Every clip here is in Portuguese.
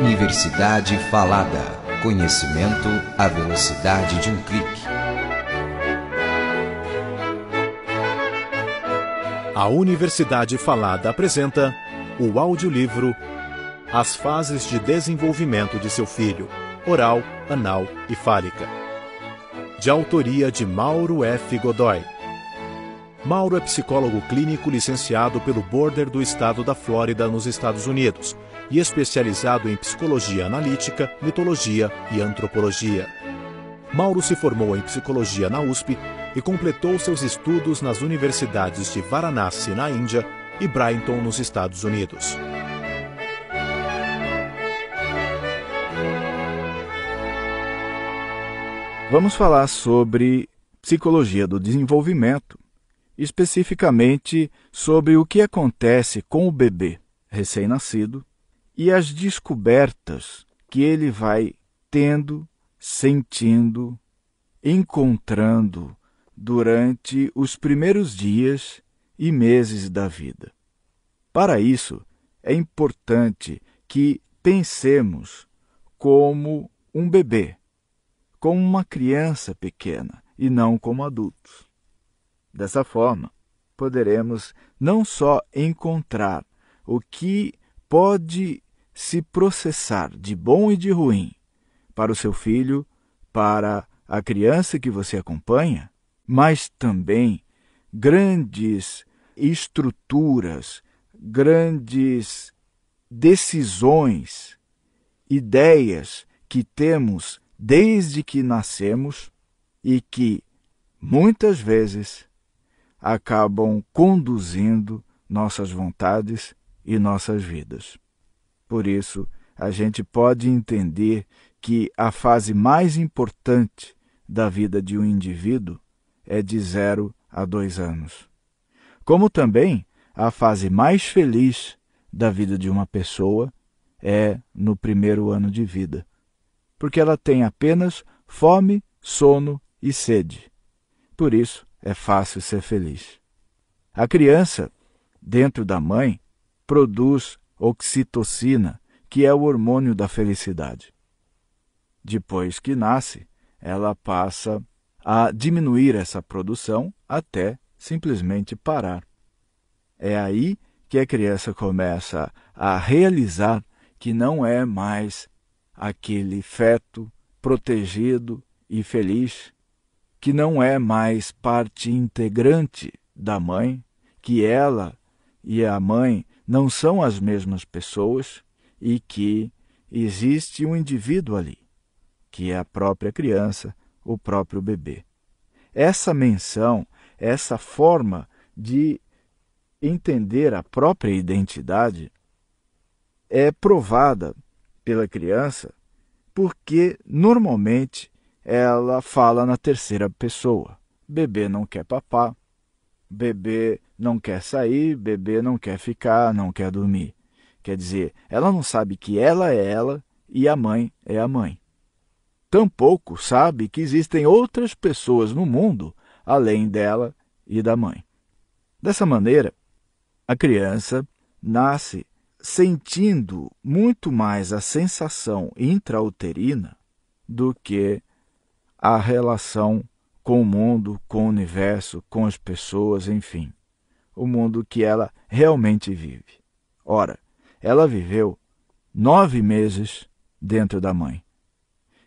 Universidade Falada. Conhecimento à velocidade de um clique. A Universidade Falada apresenta o audiolivro As fases de desenvolvimento de seu filho, oral, anal e fálica. De autoria de Mauro F. Godoy. Mauro é psicólogo clínico licenciado pelo Border do estado da Flórida, nos Estados Unidos, e especializado em psicologia analítica, mitologia e antropologia. Mauro se formou em psicologia na USP e completou seus estudos nas universidades de Varanasi, na Índia, e Brighton, nos Estados Unidos. Vamos falar sobre psicologia do desenvolvimento, especificamente sobre o que acontece com o bebê recém-nascido e as descobertas que ele vai tendo, sentindo, encontrando durante os primeiros dias e meses da vida. Para isso, é importante que pensemos como um bebê, como uma criança pequena e não como adultos. Dessa forma, poderemos não só encontrar o que pode se processar de bom e de ruim para o seu filho, para a criança que você acompanha, mas também grandes estruturas, grandes decisões, ideias que temos desde que nascemos e que muitas vezes acabam conduzindo nossas vontades e nossas vidas. Por isso, a gente pode entender que a fase mais importante da vida de um indivíduo é de zero a dois anos. Como também a fase mais feliz da vida de uma pessoa é no primeiro ano de vida, porque ela tem apenas fome, sono e sede. Por isso, é fácil ser feliz. A criança, dentro da mãe, produz oxitocina, que é o hormônio da felicidade. Depois que nasce, ela passa a diminuir essa produção até simplesmente parar. É aí que a criança começa a realizar que não é mais aquele feto protegido e feliz que não é mais parte integrante da mãe, que ela e a mãe não são as mesmas pessoas e que existe um indivíduo ali, que é a própria criança, o próprio bebê. Essa menção, essa forma de entender a própria identidade é provada pela criança porque normalmente ela fala na terceira pessoa. Bebê não quer papá, bebê não quer sair, bebê não quer ficar, não quer dormir. Quer dizer, ela não sabe que ela é ela e a mãe é a mãe. Tampouco sabe que existem outras pessoas no mundo além dela e da mãe. Dessa maneira, a criança nasce sentindo muito mais a sensação intrauterina do que a relação com o mundo, com o universo, com as pessoas, enfim, o mundo que ela realmente vive. Ora, ela viveu nove meses dentro da mãe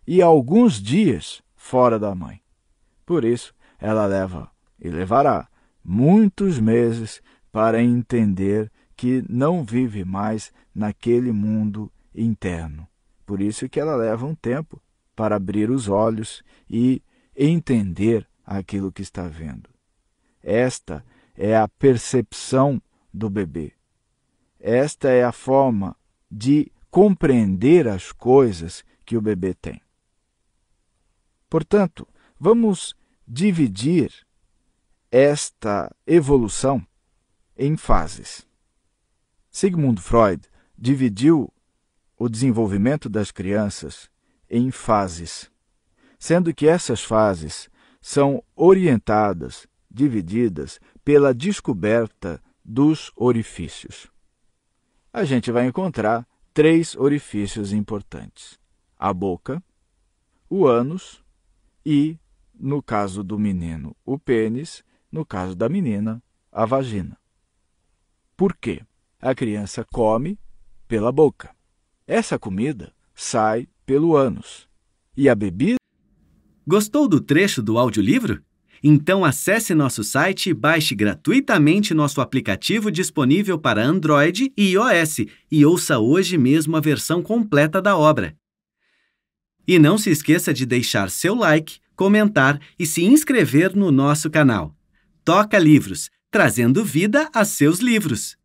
e alguns dias fora da mãe. Por isso, ela leva e levará muitos meses para entender que não vive mais naquele mundo interno. Por isso que ela leva um tempo para abrir os olhos e entender aquilo que está vendo. Esta é a percepção do bebê. Esta é a forma de compreender as coisas que o bebê tem. Portanto, vamos dividir esta evolução em fases. Sigmund Freud dividiu o desenvolvimento das crianças em fases, sendo que essas fases são orientadas, divididas pela descoberta dos orifícios. A gente vai encontrar três orifícios importantes: a boca, o ânus e, no caso do menino, o pênis, no caso da menina, a vagina. Por quê? A criança come pela boca. Essa comida sai pelo ânus. E a bebida? Gostou do trecho do audiolivro? Então acesse nosso site e baixe gratuitamente nosso aplicativo disponível para Android e iOS e ouça hoje mesmo a versão completa da obra. E não se esqueça de deixar seu like, comentar e se inscrever no nosso canal. Toca Livros, trazendo vida a seus livros.